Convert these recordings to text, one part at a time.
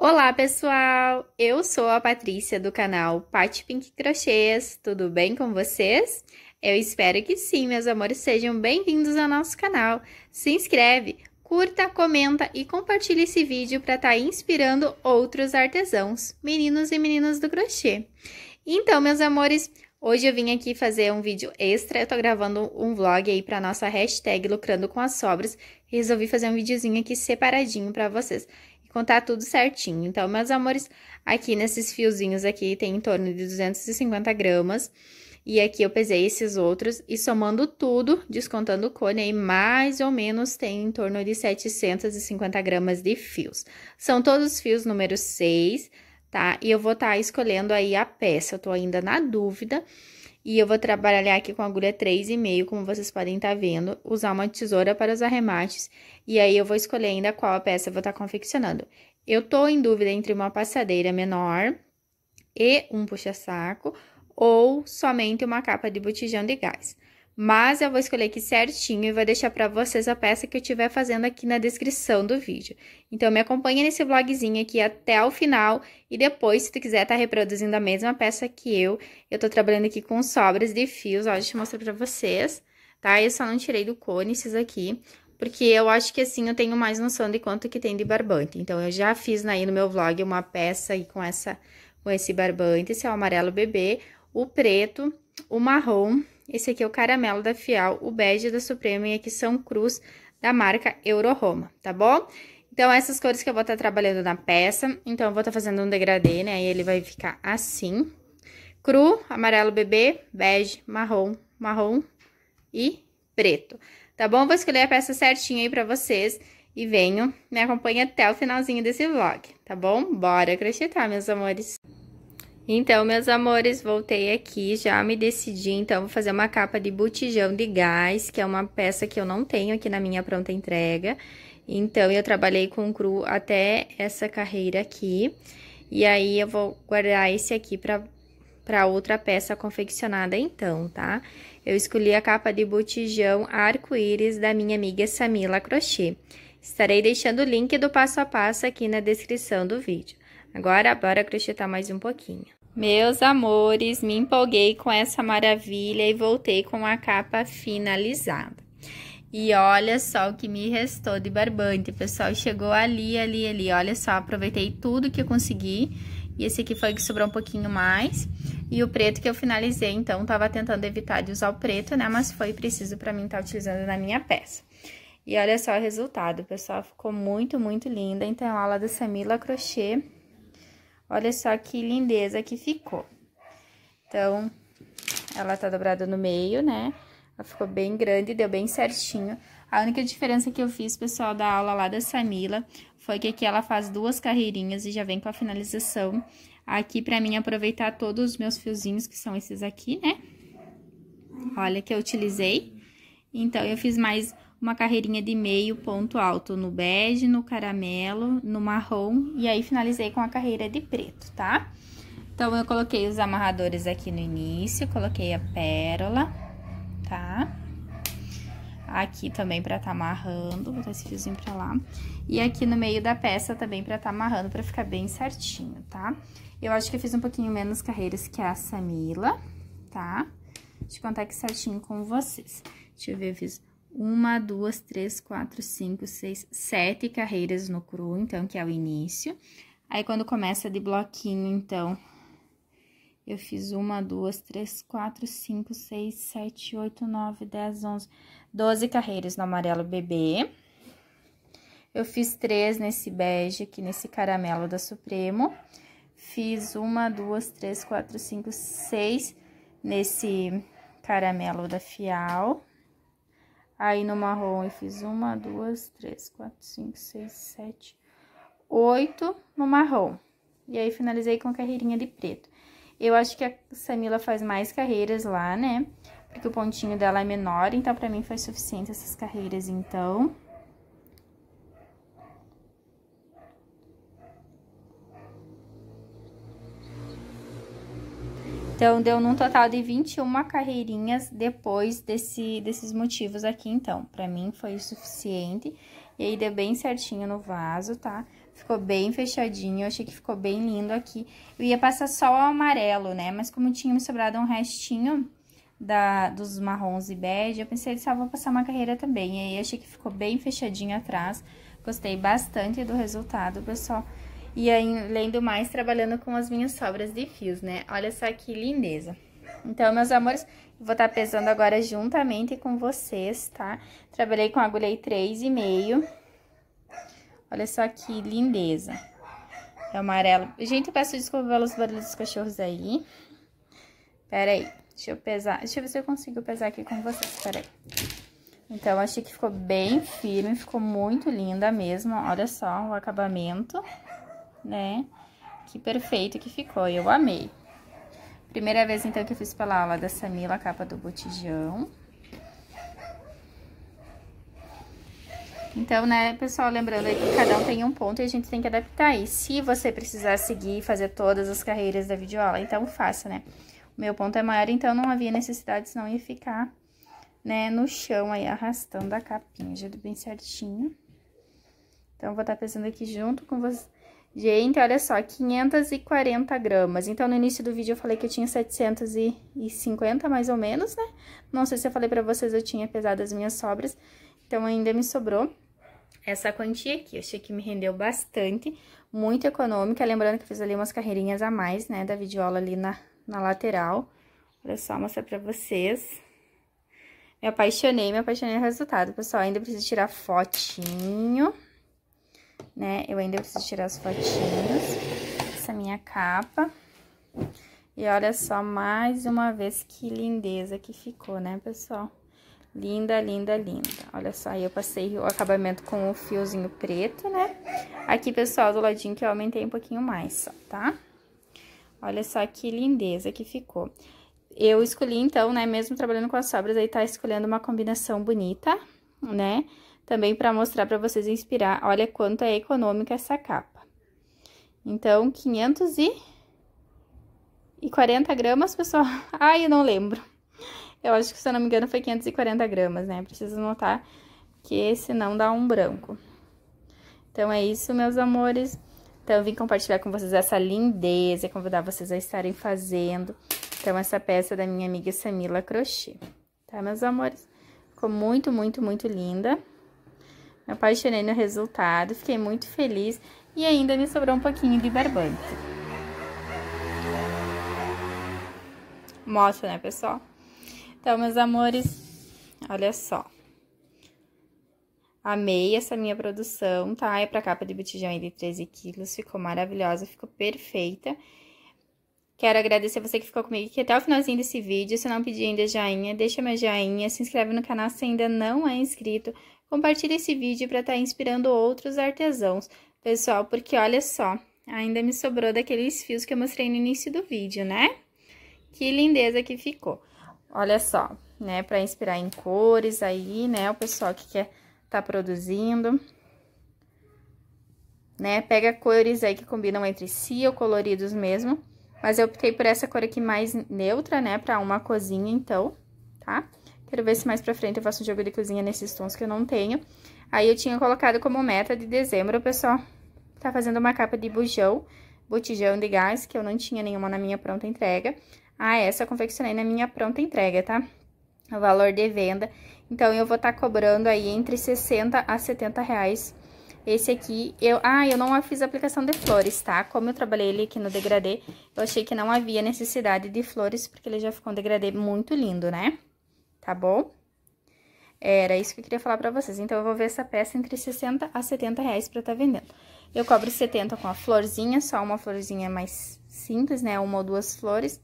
Olá, pessoal! Eu sou a Patrícia do canal Pati Pink Crochês. Tudo bem com vocês? Eu espero que sim, meus amores, sejam bem-vindos ao nosso canal. Se inscreve, curta, comenta e compartilhe esse vídeo para estar tá inspirando outros artesãos, meninos e meninas do crochê. Então, meus amores, Hoje eu vim aqui fazer um vídeo extra, eu tô gravando um vlog aí para nossa hashtag Lucrando com as Sobras. Resolvi fazer um videozinho aqui separadinho para vocês contar tudo certinho. Então, meus amores, aqui nesses fiozinhos aqui tem em torno de 250 gramas. E aqui eu pesei esses outros e somando tudo, descontando o cone, aí mais ou menos tem em torno de 750 gramas de fios. São todos os fios número 6, tá? E eu vou estar tá escolhendo aí a peça, eu tô ainda na dúvida. E eu vou trabalhar aqui com agulha 3,5, como vocês podem estar tá vendo, usar uma tesoura para os arremates, e aí eu vou escolher ainda qual a peça eu vou estar tá confeccionando. Eu tô em dúvida entre uma passadeira menor e um puxa-saco, ou somente uma capa de botijão de gás mas eu vou escolher aqui certinho e vou deixar para vocês a peça que eu estiver fazendo aqui na descrição do vídeo. Então, me acompanha nesse vlogzinho aqui até o final e depois, se tu quiser tá reproduzindo a mesma peça que eu, eu tô trabalhando aqui com sobras de fios, ó, deixa eu mostrar para vocês, tá? Eu só não tirei do cone esses aqui, porque eu acho que assim eu tenho mais noção de quanto que tem de barbante. Então, eu já fiz aí no meu vlog uma peça aí com, essa, com esse barbante, esse é o amarelo bebê, o preto, o marrom esse aqui é o caramelo da Fial, o bege da Suprema e aqui são cruz da marca Euro Roma, tá bom? Então, essas cores que eu vou estar tá trabalhando na peça. Então, eu vou estar tá fazendo um degradê, né? Aí ele vai ficar assim. Cru, amarelo bebê, bege, marrom, marrom e preto. Tá bom? Vou escolher a peça certinha aí pra vocês e venho, me acompanhe até o finalzinho desse vlog, tá bom? Bora crochetar, meus amores! Então, meus amores, voltei aqui, já me decidi, então, vou fazer uma capa de botijão de gás, que é uma peça que eu não tenho aqui na minha pronta entrega. Então, eu trabalhei com cru até essa carreira aqui, e aí eu vou guardar esse aqui pra, pra outra peça confeccionada então, tá? Eu escolhi a capa de botijão arco-íris da minha amiga Samila Crochê. Estarei deixando o link do passo a passo aqui na descrição do vídeo. Agora, bora crochetar mais um pouquinho. Meus amores, me empolguei com essa maravilha e voltei com a capa finalizada. E olha só o que me restou de barbante, pessoal. Chegou ali, ali, ali. Olha só, aproveitei tudo que eu consegui. E esse aqui foi o que sobrou um pouquinho mais. E o preto que eu finalizei, então, tava tentando evitar de usar o preto, né? Mas foi preciso pra mim estar tá utilizando na minha peça. E olha só o resultado, pessoal. Ficou muito, muito linda. Então, aula da Samila Crochê Olha só que lindeza que ficou. Então, ela tá dobrada no meio, né? Ela ficou bem grande, deu bem certinho. A única diferença que eu fiz, pessoal, da aula lá da Samila, foi que aqui ela faz duas carreirinhas e já vem com a finalização. Aqui, pra mim, aproveitar todos os meus fiozinhos, que são esses aqui, né? Olha, que eu utilizei. Então, eu fiz mais uma carreirinha de meio ponto alto no bege, no caramelo, no marrom e aí finalizei com a carreira de preto, tá? Então, eu coloquei os amarradores aqui no início, coloquei a pérola, tá? Aqui também pra tá amarrando, vou botar esse fiozinho pra lá. E aqui no meio da peça também pra tá amarrando, pra ficar bem certinho, tá? Eu acho que eu fiz um pouquinho menos carreiras que a Samila, tá? Deixa eu contar aqui certinho com vocês. Deixa eu ver, eu fiz uma, duas, três, quatro, cinco, seis, sete carreiras no cru, então, que é o início. Aí, quando começa de bloquinho, então, eu fiz uma, duas, três, quatro, cinco, seis, sete, oito, nove, dez, onze, doze carreiras no amarelo bebê. Eu fiz três nesse bege aqui, nesse caramelo da Supremo. Fiz uma, duas, três, quatro, cinco, seis nesse caramelo da Fial Aí no marrom eu fiz uma, duas, três, quatro, cinco, seis, sete, oito no marrom. E aí finalizei com carreirinha de preto. Eu acho que a Samila faz mais carreiras lá, né? Porque o pontinho dela é menor, então pra mim foi suficiente essas carreiras, então... Então, deu num total de 21 carreirinhas depois desse, desses motivos aqui, então. Pra mim, foi o suficiente. E aí, deu bem certinho no vaso, tá? Ficou bem fechadinho, eu achei que ficou bem lindo aqui. Eu ia passar só o amarelo, né? Mas como tinha me sobrado um restinho da, dos marrons e bege, eu pensei, só ah, vou passar uma carreira também. E aí, achei que ficou bem fechadinho atrás. Gostei bastante do resultado, pessoal. E aí, lendo mais, trabalhando com as minhas sobras de fios, né? Olha só que lindeza. Então, meus amores, vou estar tá pesando agora juntamente com vocês, tá? Trabalhei com agulhei 3,5. Olha só que lindeza. É amarelo. Gente, peço desculpa pelos barulhos dos cachorros aí. Pera aí, deixa eu pesar. Deixa eu ver se eu consigo pesar aqui com vocês, pera aí. Então, achei que ficou bem firme, ficou muito linda mesmo. Olha só o acabamento né? Que perfeito que ficou, eu amei. Primeira vez, então, que eu fiz pela aula da Samila, a capa do botijão. Então, né, pessoal, lembrando que cada um tem um ponto e a gente tem que adaptar. aí. se você precisar seguir e fazer todas as carreiras da videoaula, então faça, né? O meu ponto é maior, então não havia necessidade, senão ia ficar, né, no chão aí, arrastando a capinha. Já deu bem certinho. Então, vou estar tá pensando aqui junto com vocês. Gente, olha só, 540 gramas. Então, no início do vídeo eu falei que eu tinha 750, mais ou menos, né? Não sei se eu falei pra vocês, eu tinha pesado as minhas sobras. Então, ainda me sobrou essa quantia aqui. Eu achei que me rendeu bastante, muito econômica. Lembrando que eu fiz ali umas carreirinhas a mais, né, da videoaula ali na, na lateral. Olha só, mostrar pra vocês. Me apaixonei, me apaixonei no resultado, pessoal. Ainda preciso tirar fotinho né? Eu ainda preciso tirar as fotinhas. Essa minha capa. E olha só, mais uma vez, que lindeza que ficou, né, pessoal? Linda, linda, linda. Olha só, aí eu passei o acabamento com o fiozinho preto, né? Aqui, pessoal, do ladinho que eu aumentei um pouquinho mais, só, tá? Olha só que lindeza que ficou. Eu escolhi, então, né, mesmo trabalhando com as sobras, aí tá escolhendo uma combinação bonita, né? também para mostrar para vocês inspirar, olha quanto é econômica essa capa. Então, 540 gramas, pessoal. Ai, eu não lembro. Eu acho que, se eu não me engano, foi 540 gramas, né? Preciso notar que senão dá um branco. Então, é isso, meus amores. Então, eu vim compartilhar com vocês essa lindeza, convidar vocês a estarem fazendo. Então, essa peça da minha amiga Samila Crochê, tá, meus amores? Ficou muito, muito, muito linda. Me apaixonei no resultado, fiquei muito feliz e ainda me sobrou um pouquinho de barbante. Mostra, né, pessoal? Então, meus amores, olha só. Amei essa minha produção, tá? É pra capa de botijão de 13 quilos, ficou maravilhosa, ficou perfeita. Quero agradecer você que ficou comigo aqui até o finalzinho desse vídeo. Se não pedir ainda joinha, deixa meu joinha, se inscreve no canal se ainda não é inscrito. Compartilhe esse vídeo para estar tá inspirando outros artesãos, pessoal, porque olha só, ainda me sobrou daqueles fios que eu mostrei no início do vídeo, né? Que lindeza que ficou. Olha só, né, para inspirar em cores aí, né, o pessoal que quer tá produzindo. Né, pega cores aí que combinam entre si ou coloridos mesmo. Mas eu optei por essa cor aqui mais neutra, né, pra uma cozinha, então, tá? Quero ver se mais pra frente eu faço um jogo de cozinha nesses tons que eu não tenho. Aí eu tinha colocado como meta de dezembro, o pessoal tá fazendo uma capa de bujão, botijão de gás, que eu não tinha nenhuma na minha pronta entrega. Ah, essa é, eu confeccionei na minha pronta entrega, tá? O valor de venda. Então, eu vou estar tá cobrando aí entre 60 a 70 reais esse aqui, eu... Ah, eu não fiz aplicação de flores, tá? Como eu trabalhei ele aqui no degradê, eu achei que não havia necessidade de flores, porque ele já ficou um degradê muito lindo, né? tá bom? Era isso que eu queria falar pra vocês. Então, eu vou ver essa peça entre 60 a 70 reais pra tá vendendo. Eu cobro 70 com a florzinha, só uma florzinha mais simples, né? Uma ou duas flores.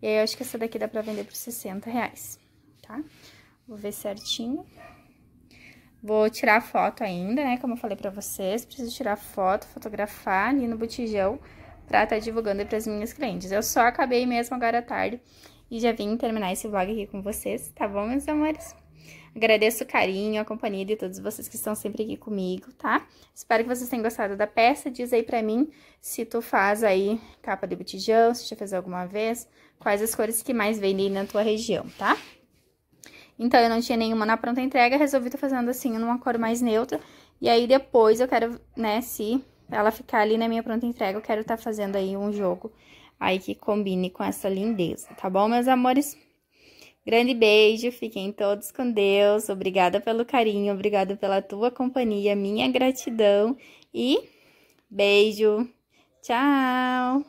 E aí, eu acho que essa daqui dá pra vender por 60 reais, tá? Vou ver certinho. Vou tirar foto ainda, né? Como eu falei pra vocês, preciso tirar foto, fotografar ali no botijão pra estar tá divulgando para as minhas clientes. Eu só acabei mesmo agora à tarde e já vim terminar esse vlog aqui com vocês, tá bom, meus amores? Agradeço o carinho, a companhia de todos vocês que estão sempre aqui comigo, tá? Espero que vocês tenham gostado da peça. Diz aí pra mim se tu faz aí capa de botijão, se já fez alguma vez, quais as cores que mais vendem na tua região, tá? Então, eu não tinha nenhuma na pronta entrega, resolvi tô fazendo assim, numa cor mais neutra. E aí, depois eu quero, né, se ela ficar ali na minha pronta entrega, eu quero estar tá fazendo aí um jogo aí que combine com essa lindeza, tá bom, meus amores? Grande beijo, fiquem todos com Deus. Obrigada pelo carinho, obrigada pela tua companhia, minha gratidão e beijo. Tchau!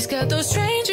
She's got those strange